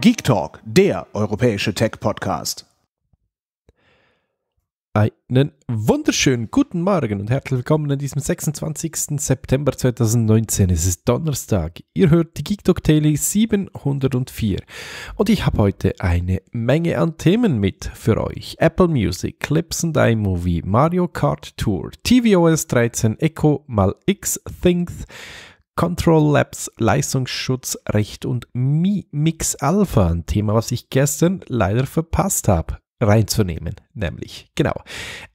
Geek Talk, der europäische Tech-Podcast. Einen wunderschönen guten Morgen und herzlich willkommen an diesem 26. September 2019. Es ist Donnerstag. Ihr hört die Geek Talk Daily 704. Und ich habe heute eine Menge an Themen mit für euch. Apple Music, Clips und iMovie, Mario Kart Tour, tvOS 13 Echo mal X Things, Control Labs, Leistungsschutz, Recht und Mi Mix Alpha, ein Thema, was ich gestern leider verpasst habe reinzunehmen, nämlich. Genau.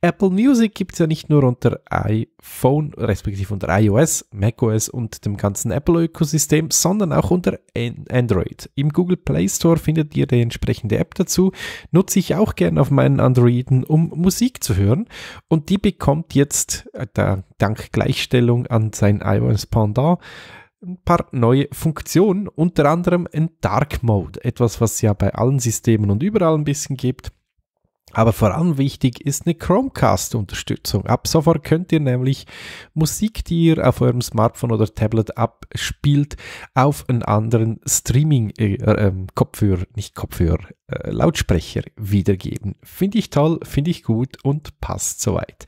Apple Music gibt es ja nicht nur unter iPhone, respektive unter iOS, macOS und dem ganzen Apple-Ökosystem, sondern auch unter Android. Im Google Play Store findet ihr die entsprechende App dazu. Nutze ich auch gerne auf meinen Androiden, um Musik zu hören. Und die bekommt jetzt, äh, dank Gleichstellung an sein iOS Pendant, ein paar neue Funktionen, unter anderem ein Dark Mode, etwas, was ja bei allen Systemen und überall ein bisschen gibt. Aber vor allem wichtig ist eine Chromecast-Unterstützung. Ab sofort könnt ihr nämlich Musik, die ihr auf eurem Smartphone oder Tablet abspielt, auf einen anderen Streaming-Kopfhörer, äh, ähm, nicht Kopfhörer, äh, Lautsprecher wiedergeben. Finde ich toll, finde ich gut und passt soweit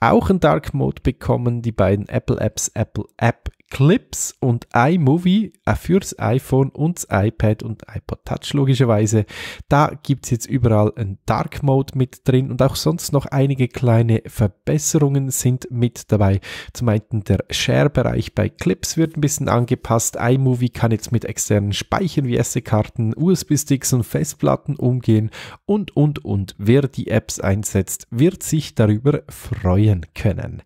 auch einen Dark Mode bekommen, die beiden Apple Apps, Apple App Clips und iMovie äh, fürs iPhone und das iPad und iPod Touch logischerweise. Da gibt es jetzt überall einen Dark Mode mit drin und auch sonst noch einige kleine Verbesserungen sind mit dabei. Zum einen der Share-Bereich bei Clips wird ein bisschen angepasst. iMovie kann jetzt mit externen Speichern wie SD-Karten, USB-Sticks und Festplatten umgehen und, und, und. Wer die Apps einsetzt, wird sich darüber freuen freuen können.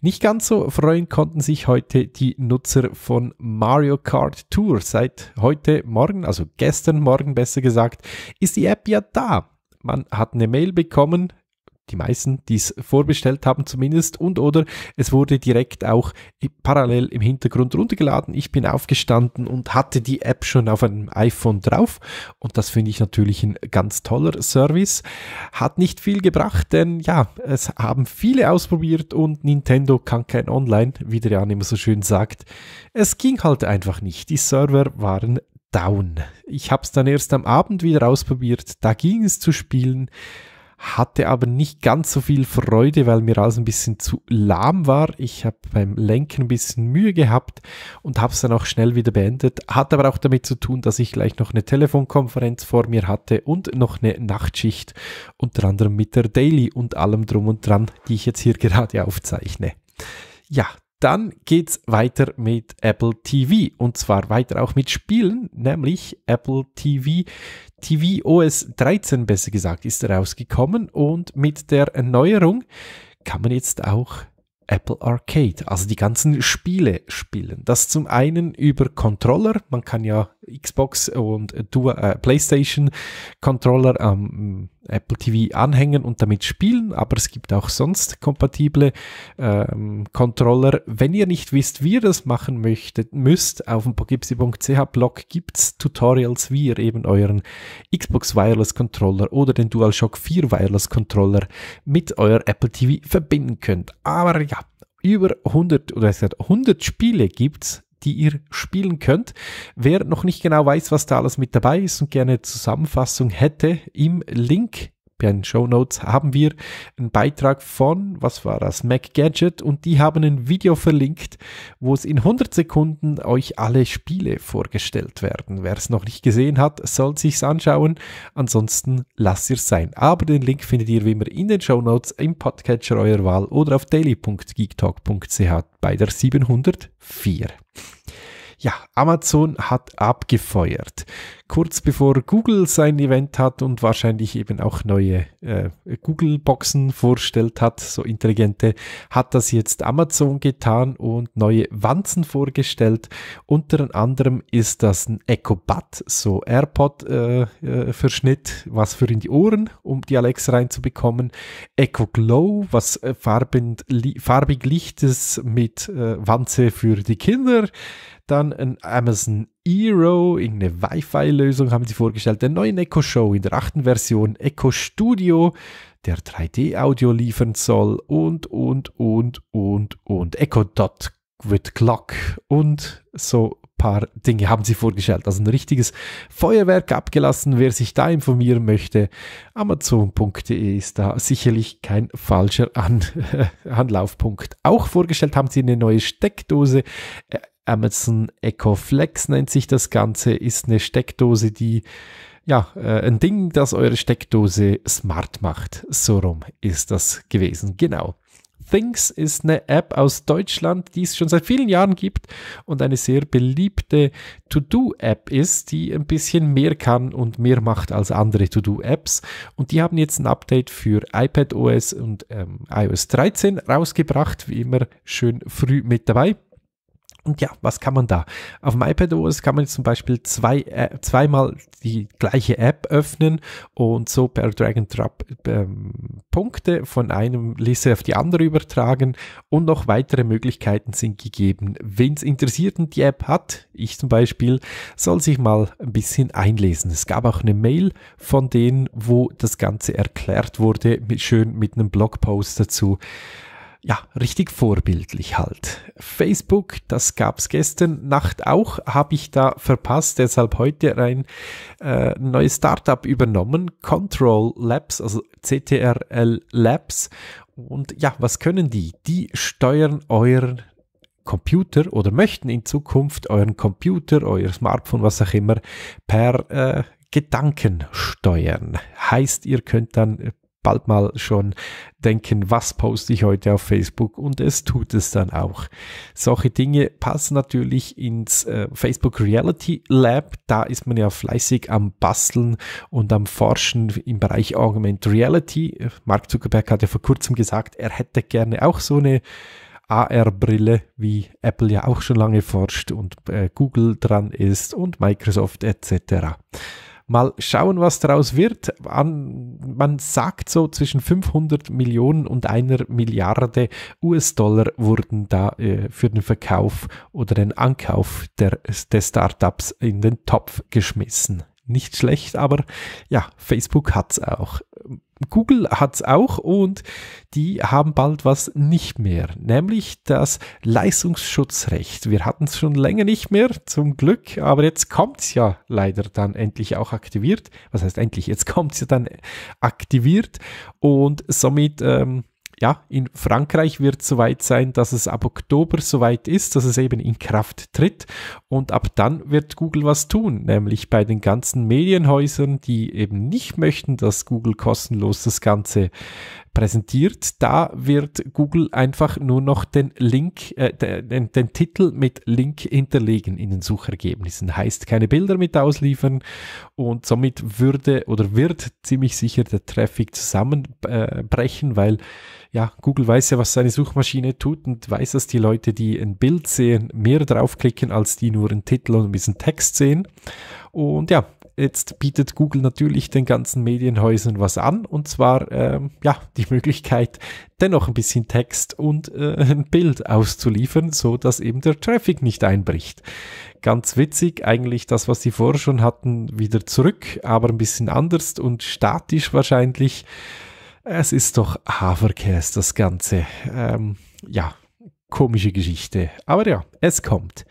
Nicht ganz so freuen konnten sich heute die Nutzer von Mario Kart Tour. Seit heute Morgen, also gestern Morgen besser gesagt, ist die App ja da. Man hat eine Mail bekommen, die meisten, die es vorbestellt haben zumindest, und oder es wurde direkt auch parallel im Hintergrund runtergeladen. Ich bin aufgestanden und hatte die App schon auf einem iPhone drauf und das finde ich natürlich ein ganz toller Service. Hat nicht viel gebracht, denn ja, es haben viele ausprobiert und Nintendo kann kein Online, wie der Jan immer so schön sagt. Es ging halt einfach nicht. Die Server waren down. Ich habe es dann erst am Abend wieder ausprobiert, da ging es zu spielen hatte aber nicht ganz so viel Freude, weil mir alles ein bisschen zu lahm war. Ich habe beim Lenken ein bisschen Mühe gehabt und habe es dann auch schnell wieder beendet. Hat aber auch damit zu tun, dass ich gleich noch eine Telefonkonferenz vor mir hatte und noch eine Nachtschicht, unter anderem mit der Daily und allem drum und dran, die ich jetzt hier gerade aufzeichne. Ja, dann geht's weiter mit Apple TV und zwar weiter auch mit Spielen, nämlich Apple TV. TV OS 13 besser gesagt ist rausgekommen und mit der Erneuerung kann man jetzt auch Apple Arcade, also die ganzen Spiele spielen. Das zum einen über Controller, man kann ja Xbox und äh, äh, PlayStation Controller am mm, Apple TV anhängen und damit spielen, aber es gibt auch sonst kompatible ähm, Controller. Wenn ihr nicht wisst, wie ihr das machen möchtet, müsst, auf dem pogipsi.ch Blog gibt es Tutorials, wie ihr eben euren Xbox Wireless Controller oder den DualShock 4 Wireless Controller mit euer Apple TV verbinden könnt. Aber ja, über 100 oder es hat 100 Spiele gibt es die ihr spielen könnt. Wer noch nicht genau weiß, was da alles mit dabei ist und gerne Zusammenfassung hätte, im Link bei den Show Notes haben wir einen Beitrag von, was war das, MacGadget und die haben ein Video verlinkt, wo es in 100 Sekunden euch alle Spiele vorgestellt werden. Wer es noch nicht gesehen hat, soll sich's anschauen. Ansonsten lasst ihr es sein. Aber den Link findet ihr wie immer in den Show Notes im Podcatcher eurer Wahl oder auf daily.geektalk.ch bei der 704. Ja, Amazon hat abgefeuert kurz bevor Google sein Event hat und wahrscheinlich eben auch neue äh, Google-Boxen vorstellt hat, so intelligente, hat das jetzt Amazon getan und neue Wanzen vorgestellt. Unter anderem ist das ein EcoBud, so AirPod-Verschnitt, äh, äh was für in die Ohren, um die Alexa reinzubekommen. Echo Glow, was äh, farbend, li farbig Lichtes mit äh, Wanze für die Kinder. Dann ein Amazon Eero, irgendeine Wi-Fi-Lösung haben sie vorgestellt, den neuen Echo Show in der achten Version, Echo Studio, der 3D-Audio liefern soll und, und, und, und, und, Echo Dot with Clock und so paar Dinge haben sie vorgestellt. Also ein richtiges Feuerwerk abgelassen. Wer sich da informieren möchte, amazon.de ist da sicherlich kein falscher An Anlaufpunkt. Auch vorgestellt haben sie eine neue Steckdose, äh, Amazon Echo Flex nennt sich das Ganze, ist eine Steckdose, die ja, äh, ein Ding, das eure Steckdose smart macht. So rum ist das gewesen, genau. Things ist eine App aus Deutschland, die es schon seit vielen Jahren gibt und eine sehr beliebte To-Do-App ist, die ein bisschen mehr kann und mehr macht als andere To-Do-Apps. Und die haben jetzt ein Update für iPadOS und ähm, iOS 13 rausgebracht, wie immer schön früh mit dabei. Und ja, was kann man da? Auf dem iPad OS kann man jetzt zum Beispiel zwei, äh, zweimal die gleiche App öffnen und so per Drag and Drop ähm, Punkte von einem Liste auf die andere übertragen und noch weitere Möglichkeiten sind gegeben. Wenn es Interessierten die App hat, ich zum Beispiel, soll sich mal ein bisschen einlesen. Es gab auch eine Mail von denen, wo das Ganze erklärt wurde, mit, schön mit einem Blogpost dazu ja, richtig vorbildlich halt. Facebook, das gab es gestern Nacht auch, habe ich da verpasst, deshalb heute ein äh, neues Startup übernommen, Control Labs, also CTRL Labs. Und ja, was können die? Die steuern euren Computer oder möchten in Zukunft euren Computer, euer Smartphone, was auch immer, per äh, Gedanken steuern. Heißt, ihr könnt dann bald mal schon denken, was poste ich heute auf Facebook und es tut es dann auch. Solche Dinge passen natürlich ins äh, Facebook Reality Lab. Da ist man ja fleißig am Basteln und am Forschen im Bereich Augmented Reality. Mark Zuckerberg hat ja vor kurzem gesagt, er hätte gerne auch so eine AR-Brille, wie Apple ja auch schon lange forscht und äh, Google dran ist und Microsoft etc. Mal schauen, was daraus wird. man sagt so, zwischen 500 Millionen und einer Milliarde US-Dollar wurden da äh, für den Verkauf oder den Ankauf der, des Startups in den Topf geschmissen. Nicht schlecht, aber ja, Facebook hat's auch Google hat es auch und die haben bald was nicht mehr, nämlich das Leistungsschutzrecht. Wir hatten es schon länger nicht mehr, zum Glück, aber jetzt kommt es ja leider dann endlich auch aktiviert. Was heißt endlich? Jetzt kommt es ja dann aktiviert und somit ähm, ja, in Frankreich wird soweit sein, dass es ab Oktober soweit ist, dass es eben in Kraft tritt. Und ab dann wird Google was tun, nämlich bei den ganzen Medienhäusern, die eben nicht möchten, dass Google kostenlos das Ganze präsentiert. Da wird Google einfach nur noch den Link, äh, den, den, Titel mit Link hinterlegen in den Suchergebnissen. Heißt keine Bilder mit ausliefern und somit würde oder wird ziemlich sicher der Traffic zusammenbrechen, äh, weil ja, Google weiß ja, was seine Suchmaschine tut und weiß, dass die Leute, die ein Bild sehen, mehr draufklicken, als die nur einen Titel und ein bisschen Text sehen. Und ja, Jetzt bietet Google natürlich den ganzen Medienhäusern was an und zwar ähm, ja die Möglichkeit, dennoch ein bisschen Text und äh, ein Bild auszuliefern, so dass eben der Traffic nicht einbricht. Ganz witzig, eigentlich das, was sie vorher schon hatten, wieder zurück, aber ein bisschen anders und statisch wahrscheinlich. Es ist doch Haferkäse, das Ganze. Ähm, ja, komische Geschichte. Aber ja, es kommt.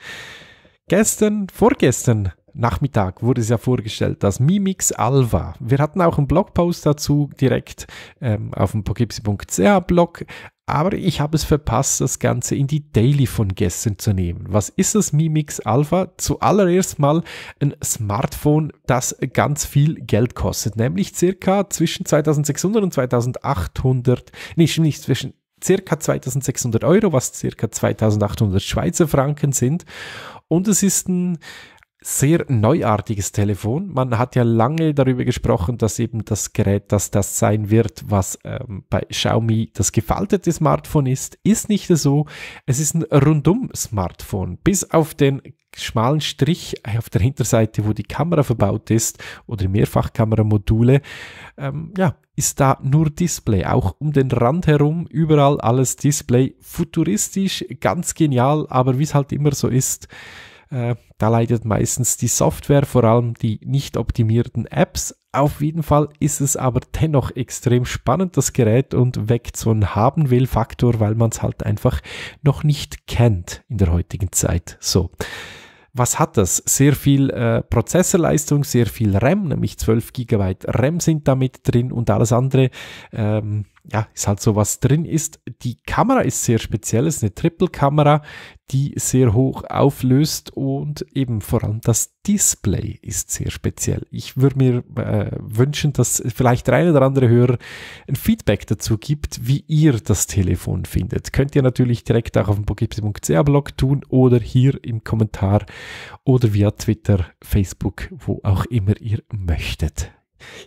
Gestern, vorgestern Nachmittag wurde es ja vorgestellt, das Mimix Alva. Wir hatten auch einen Blogpost dazu direkt ähm, auf dem pogipsi.ch Blog, aber ich habe es verpasst, das Ganze in die Daily von gestern zu nehmen. Was ist das Mimix Alpha? Zuallererst mal ein Smartphone, das ganz viel Geld kostet, nämlich circa zwischen 2600 und 2800, nicht, nicht zwischen circa 2600 Euro, was circa 2800 Schweizer Franken sind. Und es ist ein sehr neuartiges Telefon. Man hat ja lange darüber gesprochen, dass eben das Gerät, dass das sein wird, was ähm, bei Xiaomi das gefaltete Smartphone ist. Ist nicht so. Es ist ein rundum Smartphone. Bis auf den schmalen Strich auf der Hinterseite, wo die Kamera verbaut ist oder Mehrfachkameramodule, ähm, ja, ist da nur Display. Auch um den Rand herum, überall alles Display. Futuristisch, ganz genial, aber wie es halt immer so ist, äh, da leidet meistens die Software, vor allem die nicht optimierten Apps. Auf jeden Fall ist es aber dennoch extrem spannend, das Gerät, und weckt so einen Haben-Will-Faktor, weil man es halt einfach noch nicht kennt in der heutigen Zeit. So. Was hat das? Sehr viel äh, Prozessorleistung, sehr viel RAM, nämlich 12 GB RAM sind damit drin und alles andere. Ähm, ja, ist halt so was drin ist. Die Kamera ist sehr speziell, ist eine Triple-Kamera, die sehr hoch auflöst und eben vor allem das Display ist sehr speziell. Ich würde mir äh, wünschen, dass vielleicht der eine oder andere Hörer ein Feedback dazu gibt, wie ihr das Telefon findet. Könnt ihr natürlich direkt auch auf dem bogipsi.ch Blog tun oder hier im Kommentar oder via Twitter, Facebook, wo auch immer ihr möchtet.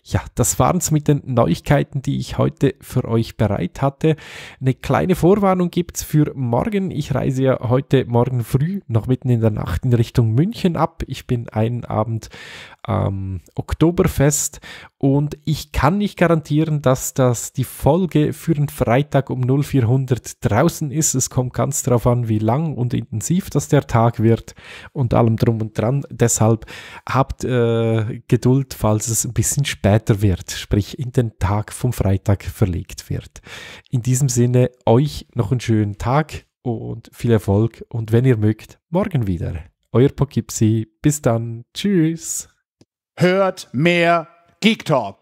Ja, das waren es mit den Neuigkeiten, die ich heute für euch bereit hatte. Eine kleine Vorwarnung gibt es für morgen. Ich reise ja heute Morgen früh, noch mitten in der Nacht, in Richtung München ab. Ich bin einen Abend am ähm, Oktoberfest und ich kann nicht garantieren, dass das die Folge für den Freitag um 0400 draußen ist. Es kommt ganz darauf an, wie lang und intensiv das der Tag wird und allem drum und dran. Deshalb habt äh, Geduld, falls es ein bisschen bisschen später wird, sprich in den Tag vom Freitag verlegt wird. In diesem Sinne, euch noch einen schönen Tag und viel Erfolg und wenn ihr mögt, morgen wieder. Euer Pokipsi, bis dann, tschüss. Hört mehr Geek Talk.